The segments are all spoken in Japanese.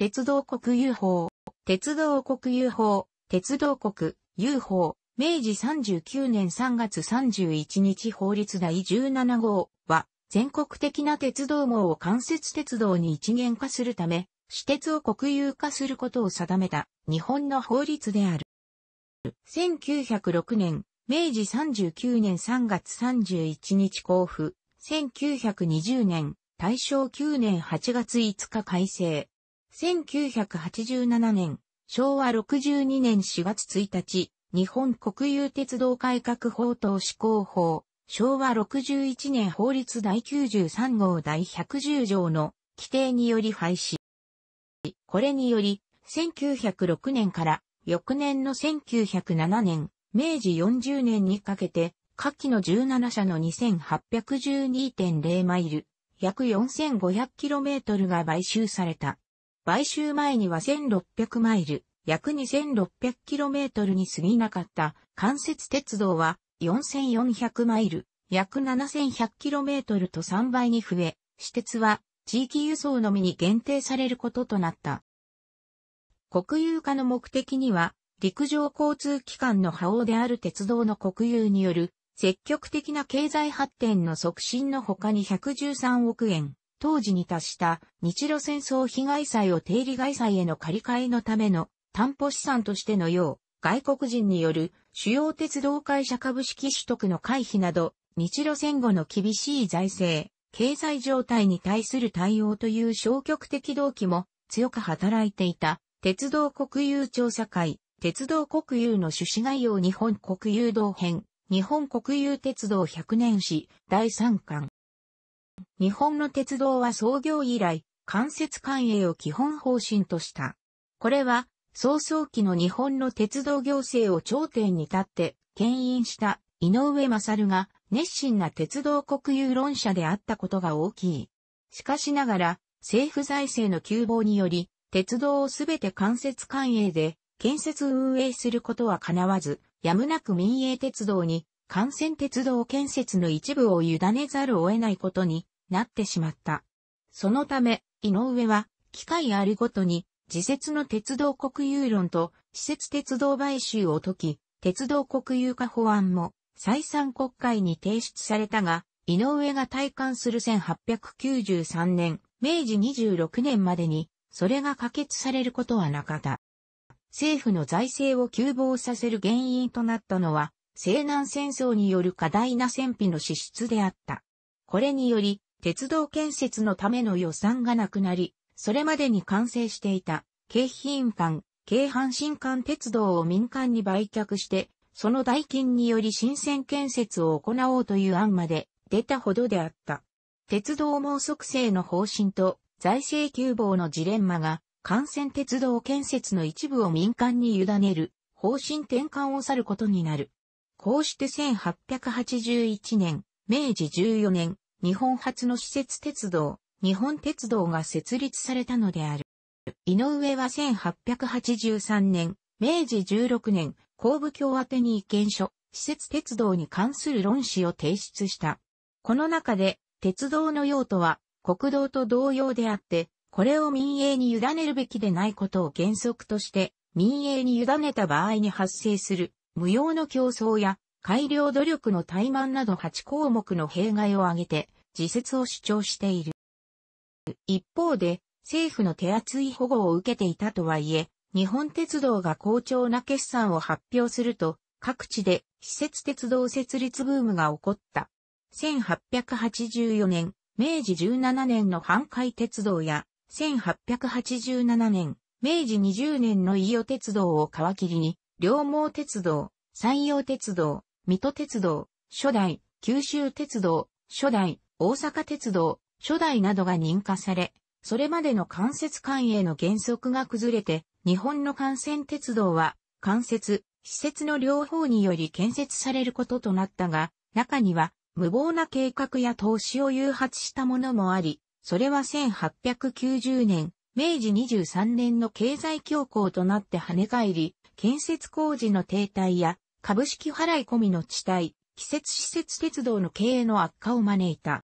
鉄道国有法、鉄道国有法、鉄道国有法、明治39年3月31日法律第17号は、全国的な鉄道網を間接鉄道に一元化するため、私鉄を国有化することを定めた日本の法律である。1906年、明治39年3月31日交付、1920年、大正9年8月5日改正。1987年、昭和62年4月1日、日本国有鉄道改革法等施行法、昭和61年法律第93号第110条の規定により廃止。これにより、1906年から翌年の1907年、明治40年にかけて、下記の17社の2812.0マイル、約 4500km が買収された。買収前には1600マイル、約 2600km に過ぎなかった関節鉄道は4400マイル、約 7100km と3倍に増え、私鉄は地域輸送のみに限定されることとなった。国有化の目的には、陸上交通機関の覇王である鉄道の国有による積極的な経済発展の促進のほかに113億円、当時に達した日露戦争被害債を定理外債への借り換えのための担保資産としてのよう、外国人による主要鉄道会社株式取得の回避など、日露戦後の厳しい財政、経済状態に対する対応という消極的動機も強く働いていた、鉄道国有調査会、鉄道国有の趣旨概要日本国有道編、日本国有鉄道100年史第3巻。日本の鉄道は創業以来、間接官営を基本方針とした。これは、早々期の日本の鉄道行政を頂点に立って、牽引した井上勝が熱心な鉄道国有論者であったことが大きい。しかしながら、政府財政の急防により、鉄道をすべて間接官営で建設運営することは叶わず、やむなく民営鉄道に幹線鉄道建設の一部を委ねざるを得ないことになってしまった。そのため、井上は、機会あるごとに、自説の鉄道国有論と、施設鉄道買収を解き、鉄道国有化法案も、再三国会に提出されたが、井上が退官する1893年、明治26年までに、それが可決されることはなかった。政府の財政を急防させる原因となったのは、西南戦争による過大な戦費の支出であった。これにより、鉄道建設のための予算がなくなり、それまでに完成していた、京浜間、京阪新間鉄道を民間に売却して、その代金により新線建設を行おうという案まで出たほどであった。鉄道網促成の方針と財政急防のジレンマが、幹線鉄道建設の一部を民間に委ねる方針転換を去ることになる。こうして1881年、明治14年、日本初の施設鉄道、日本鉄道が設立されたのである。井上は1883年、明治16年、公武教宛に意見書、施設鉄道に関する論旨を提出した。この中で、鉄道の用途は国道と同様であって、これを民営に委ねるべきでないことを原則として、民営に委ねた場合に発生する無用の競争や改良努力の怠慢など8項目の弊害を挙げて、自説を主張している。一方で、政府の手厚い保護を受けていたとはいえ、日本鉄道が好調な決算を発表すると、各地で施設鉄道設立ブームが起こった。1884年、明治17年の阪海鉄道や、1887年、明治20年の伊予鉄道を皮切りに、両毛鉄道、山陽鉄道、水戸鉄道、初代、九州鉄道、初代、大阪鉄道、初代などが認可され、それまでの関節間への原則が崩れて、日本の幹線鉄道は、関節、施設の両方により建設されることとなったが、中には無謀な計画や投資を誘発したものもあり、それは1890年、明治23年の経済恐慌となって跳ね返り、建設工事の停滞や株式払い込みの地帯、季節施設鉄道の経営の悪化を招いた。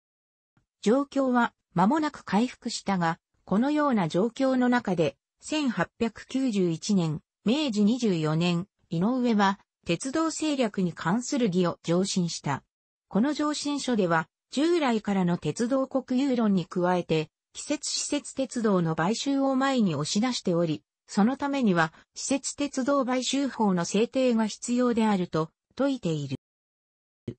状況は間もなく回復したが、このような状況の中で、1891年、明治24年、井上は、鉄道政略に関する議を上申した。この上申書では、従来からの鉄道国有論に加えて、季節施設鉄道の買収を前に押し出しており、そのためには、施設鉄道買収法の制定が必要であると説いている。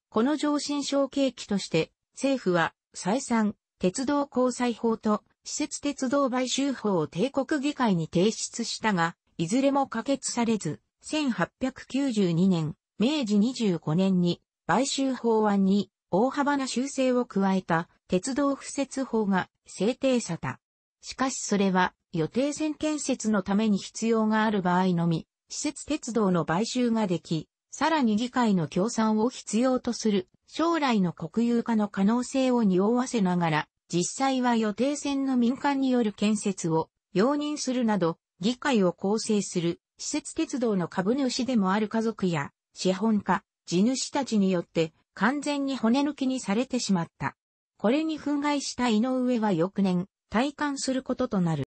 この上申症契機として、政府は、再三、鉄道交際法と、施設鉄道買収法を帝国議会に提出したが、いずれも可決されず、1892年、明治25年に、買収法案に大幅な修正を加えた鉄道不設法が制定された。しかしそれは予定線建設のために必要がある場合のみ、施設鉄道の買収ができ、さらに議会の協賛を必要とする将来の国有化の可能性を匂わせながら、実際は予定線の民間による建設を容認するなど、議会を構成する施設鉄道の株主でもある家族や資本家、地主たちによって完全に骨抜きにされてしまった。これに憤慨した井上は翌年、退官することとなる。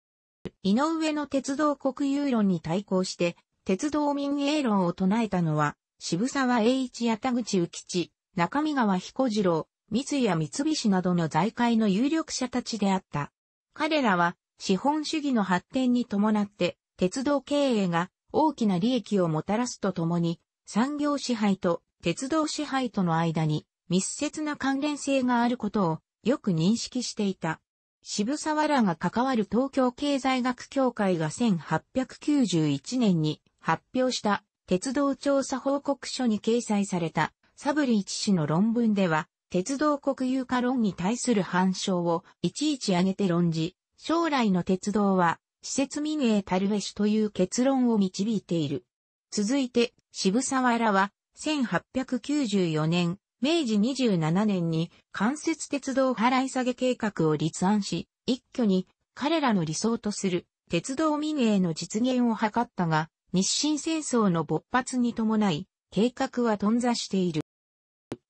井上の鉄道国有論に対抗して、鉄道民営論を唱えたのは、渋沢栄一や田口宇吉、中見川彦次郎、三井や三菱などの財界の有力者たちであった。彼らは、資本主義の発展に伴って、鉄道経営が大きな利益をもたらすとともに、産業支配と鉄道支配との間に密接な関連性があることをよく認識していた。渋沢らが関わる東京経済学協会が1891年に発表した鉄道調査報告書に掲載されたサブリ一氏の論文では、鉄道国有化論に対する反証をいちいち挙げて論じ、将来の鉄道は施設民営たるべしという結論を導いている。続いて、渋沢らは、1894年、明治27年に関節鉄道払い下げ計画を立案し、一挙に彼らの理想とする鉄道民営の実現を図ったが、日清戦争の勃発に伴い、計画は頓挫している。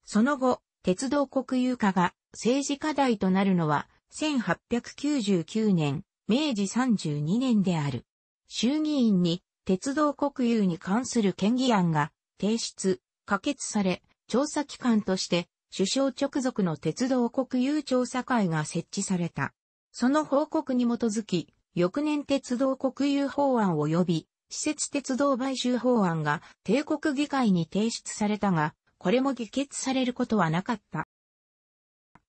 その後、鉄道国有化が政治課題となるのは、1899年、明治32年である。衆議院に鉄道国有に関する県議案が提出、可決され、調査機関として、首相直属の鉄道国有調査会が設置された。その報告に基づき、翌年鉄道国有法案及び、施設鉄道買収法案が帝国議会に提出されたが、これも議決されることはなかった。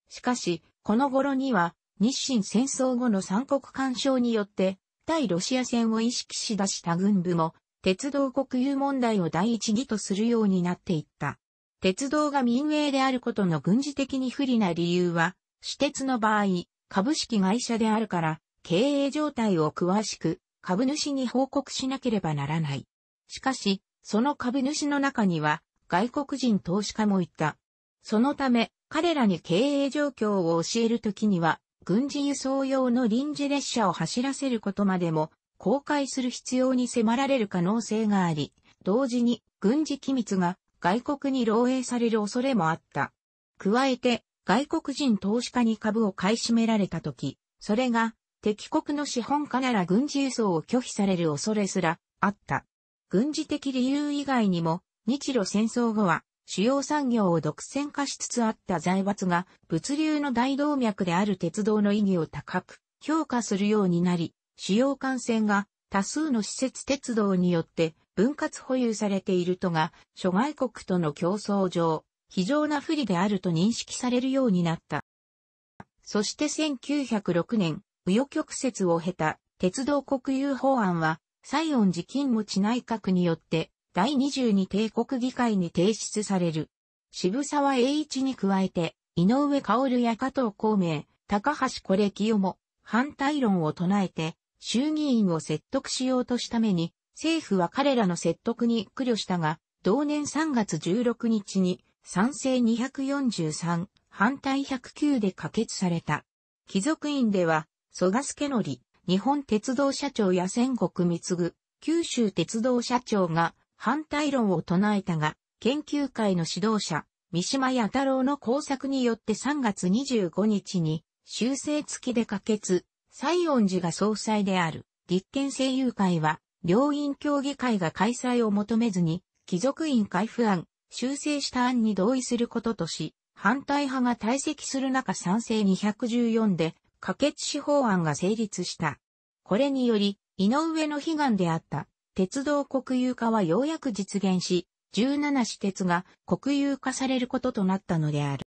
しかし、この頃には、日清戦争後の三国干渉によって、対ロシア戦を意識し出した軍部も、鉄道国有問題を第一義とするようになっていった。鉄道が民営であることの軍事的に不利な理由は、私鉄の場合、株式会社であるから、経営状態を詳しく、株主に報告しなければならない。しかし、その株主の中には、外国人投資家もいた。そのため、彼らに経営状況を教えるときには、軍事輸送用の臨時列車を走らせることまでも、公開する必要に迫られる可能性があり、同時に軍事機密が外国に漏洩される恐れもあった。加えて、外国人投資家に株を買い占められた時、それが敵国の資本家なら軍事輸送を拒否される恐れすらあった。軍事的理由以外にも、日露戦争後は主要産業を独占化しつつあった財閥が物流の大動脈である鉄道の意義を高く評価するようになり、主要幹線が多数の施設鉄道によって分割保有されているとが、諸外国との競争上、非常な不利であると認識されるようになった。そして1906年、右翼曲折を経た鉄道国有法案は、西園寺金持ち内閣によって、第22帝国議会に提出される。渋沢栄一に加えて、井上薫や加藤孔明、高橋是夫も反対論を唱えて、衆議院を説得しようとしために、政府は彼らの説得に苦慮したが、同年3月16日に賛成243、反対109で可決された。貴族院では、蘇我助則、日本鉄道社長や戦国三次、九州鉄道社長が反対論を唱えたが、研究会の指導者、三島八太郎の工作によって3月25日に修正付きで可決、西恩寺が総裁である立憲政友会は両院協議会が開催を求めずに、貴族院開封案、修正した案に同意することとし、反対派が退席する中賛成214で、可決司法案が成立した。これにより、井上の悲願であった、鉄道国有化はようやく実現し、17私鉄が国有化されることとなったのである。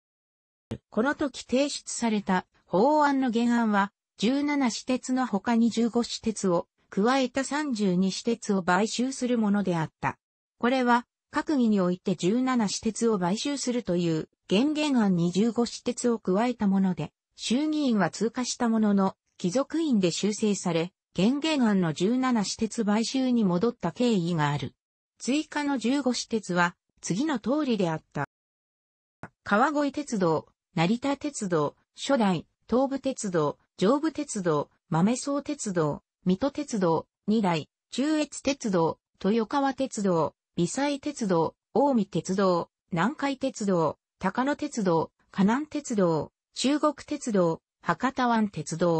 この時提出された法案の原案は、17私鉄の他に15私鉄を加えた32私鉄を買収するものであった。これは、閣議において17私鉄を買収するという、原言案に15私鉄を加えたもので、衆議院は通過したものの、貴族院で修正され、原言案の17私鉄買収に戻った経緯がある。追加の15私鉄は、次の通りであった。川越鉄道、成田鉄道、初代、東武鉄道、上武鉄道、豆荘鉄道、水戸鉄道、2台、中越鉄道、豊川鉄道、微細鉄道、大見鉄道、南海鉄道、高野鉄道、河南鉄道、中国鉄道、博多湾鉄道。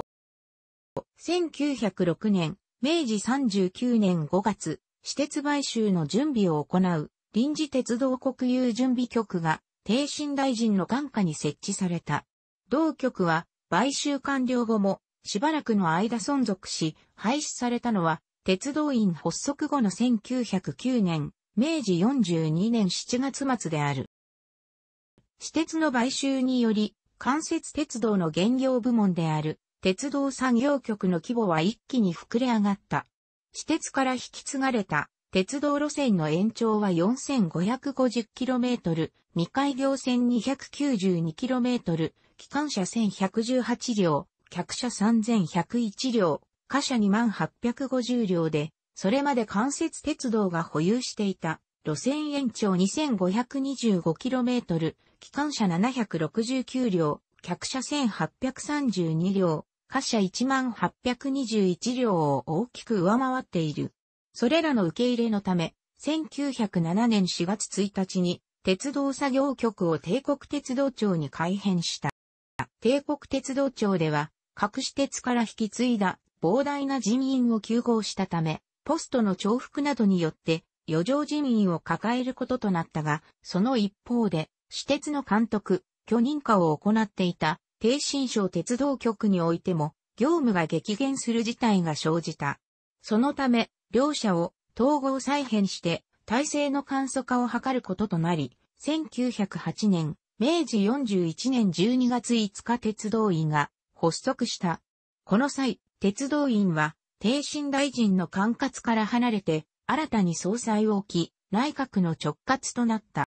1906年、明治39年5月、私鉄買収の準備を行う臨時鉄道国有準備局が、帝新大臣の眼下に設置された。同局は、買収完了後も、しばらくの間存続し、廃止されたのは、鉄道院発足後の1909年、明治42年7月末である。私鉄の買収により、関節鉄道の原業部門である、鉄道産業局の規模は一気に膨れ上がった。私鉄から引き継がれた、鉄道路線の延長は 4550km、未開業線 292km、機関車1118両、客車3101両、貨車2850両で、それまで関節鉄道が保有していた路線延長 2525km、機関車769両、客車1832両、貨車1821両を大きく上回っている。それらの受け入れのため、1907年4月1日に鉄道作業局を帝国鉄道庁に改編した。帝国鉄道庁では各私鉄から引き継いだ膨大な人員を急行したため、ポストの重複などによって余剰人員を抱えることとなったが、その一方で、私鉄の監督、許認可を行っていた、低新省鉄道局においても、業務が激減する事態が生じた。そのため、両者を統合再編して、体制の簡素化を図ることとなり、1908年、明治41年12月5日鉄道員が発足した。この際、鉄道院は、帝進大臣の管轄から離れて、新たに総裁を置き、内閣の直轄となった。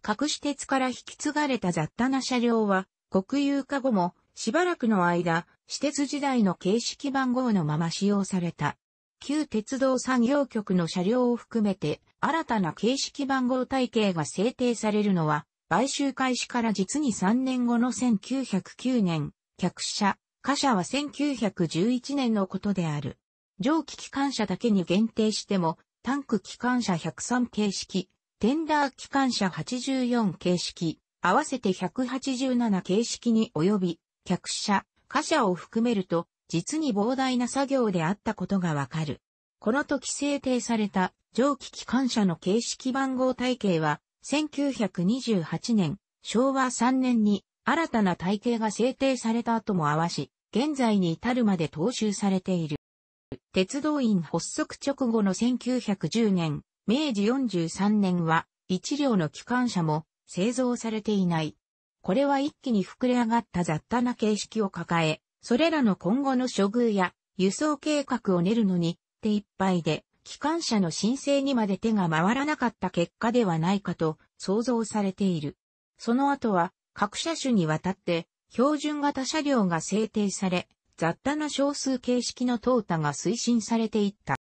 各し鉄から引き継がれた雑多な車両は、国有化後も、しばらくの間、私鉄時代の形式番号のまま使用された。旧鉄道産業局の車両を含めて、新たな形式番号体系が制定されるのは、買収開始から実に3年後の1909年客車、貨車は1911年のことである。蒸気機関車だけに限定しても、タンク機関車103形式、テンダー機関車84形式、合わせて187形式に及び、客車、貨車を含めると、実に膨大な作業であったことがわかる。この時制定された蒸気機関車の形式番号体系は、1928年、昭和3年に新たな体系が制定された後も合わし、現在に至るまで踏襲されている。鉄道院発足直後の1910年、明治43年は、一両の機関車も製造されていない。これは一気に膨れ上がった雑多な形式を抱え、それらの今後の処遇や輸送計画を練るのに、手一杯で、機関車の申請にまで手が回らなかった結果ではないかと想像されている。その後は、各車種にわたって、標準型車両が制定され、雑多な少数形式の淘汰が推進されていった。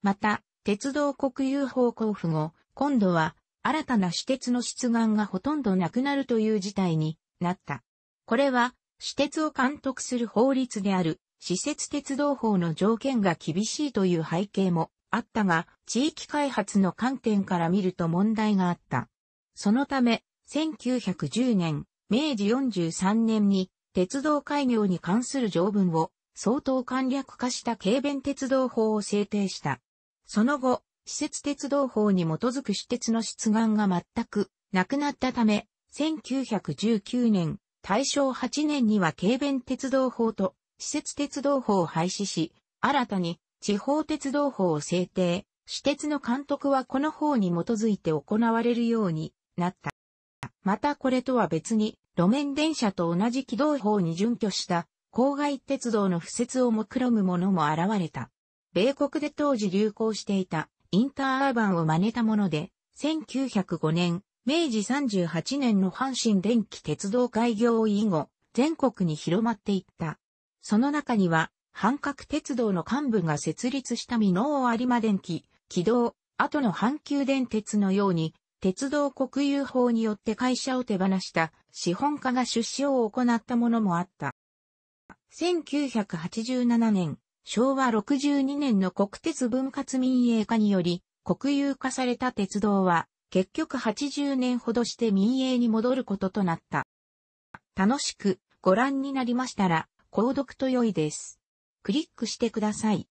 また、鉄道国有法交付後、今度は新たな私鉄の出願がほとんどなくなるという事態になった。これは、私鉄を監督する法律である、施設鉄道法の条件が厳しいという背景もあったが、地域開発の観点から見ると問題があった。そのため、1910年、明治43年に鉄道開業に関する条文を相当簡略化した軽便鉄道法を制定した。その後、施設鉄道法に基づく私鉄の出願が全くなくなったため、1919年、大正8年には軽便鉄道法と施設鉄道法を廃止し、新たに地方鉄道法を制定、私鉄の監督はこの法に基づいて行われるようになった。またこれとは別に、路面電車と同じ軌道法に準拠した郊外鉄道の付設を目論むものも現れた。米国で当時流行していたインターアーバンを真似たもので、1905年、明治38年の阪神電気鉄道開業以後、全国に広まっていった。その中には、半角鉄道の幹部が設立した美濃有馬電気、軌道、後の阪急電鉄のように、鉄道国有法によって会社を手放した資本家が出資を行ったものもあった。1987年、昭和62年の国鉄分割民営化により、国有化された鉄道は、結局80年ほどして民営に戻ることとなった。楽しくご覧になりましたら、購読と良いです。クリックしてください。